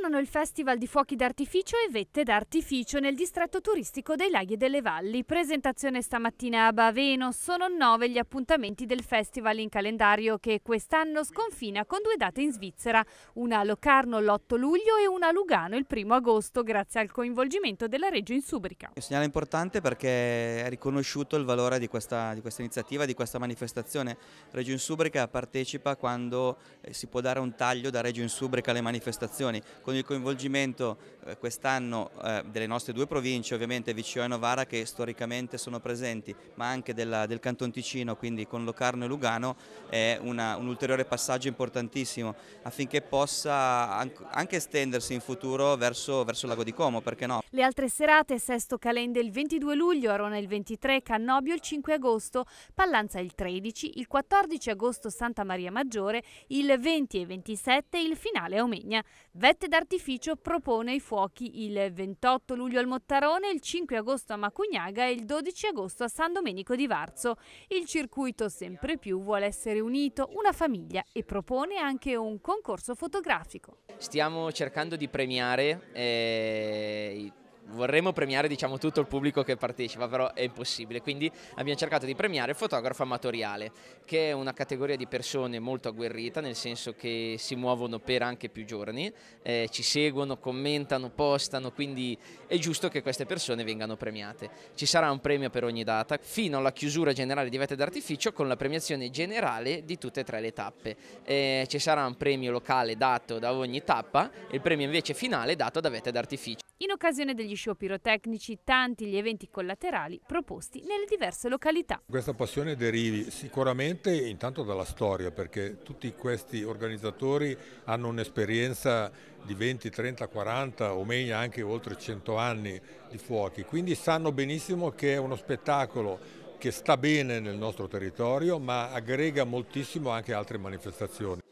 Ritornano il Festival di Fuochi d'Artificio e Vette d'Artificio nel distretto turistico dei Laghi e delle Valli. Presentazione stamattina a Baveno. Sono nove gli appuntamenti del festival in calendario che quest'anno sconfina con due date in Svizzera, una a Locarno l'8 luglio e una a Lugano il 1 agosto grazie al coinvolgimento della Reggio Insubrica. Un segnale importante perché è riconosciuto il valore di questa, di questa iniziativa, di questa manifestazione. Reggio Insubrica partecipa quando eh, si può dare un taglio da Reggio Insubrica alle manifestazioni con il coinvolgimento eh, quest'anno eh, delle nostre due province, ovviamente Vicio e Novara che storicamente sono presenti, ma anche della, del Canton Ticino, quindi con Locarno e Lugano, è una, un ulteriore passaggio importantissimo affinché possa anche estendersi in futuro verso, verso il Lago di Como, perché no? Le altre serate, Sesto Calende il 22 luglio, Arona il 23, Cannobio il 5 agosto, Pallanza il 13, il 14 agosto Santa Maria Maggiore, il 20 e 27 il finale a Omegna. Vette da d'artificio propone i fuochi il 28 luglio al Mottarone, il 5 agosto a Macugnaga e il 12 agosto a San Domenico di Varzo. Il circuito sempre più vuole essere unito, una famiglia e propone anche un concorso fotografico. Stiamo cercando di premiare eh, vorremmo premiare diciamo, tutto il pubblico che partecipa, però è impossibile, quindi abbiamo cercato di premiare il fotografo amatoriale, che è una categoria di persone molto agguerrita, nel senso che si muovono per anche più giorni, eh, ci seguono, commentano, postano, quindi è giusto che queste persone vengano premiate. Ci sarà un premio per ogni data, fino alla chiusura generale di Vette d'Artificio con la premiazione generale di tutte e tre le tappe. Eh, ci sarà un premio locale dato da ogni tappa, il premio invece finale dato da Vette d'Artificio in occasione degli show pirotecnici, tanti gli eventi collaterali proposti nelle diverse località. Questa passione derivi sicuramente intanto dalla storia, perché tutti questi organizzatori hanno un'esperienza di 20, 30, 40 o meglio anche oltre 100 anni di fuochi, quindi sanno benissimo che è uno spettacolo che sta bene nel nostro territorio ma aggrega moltissimo anche altre manifestazioni.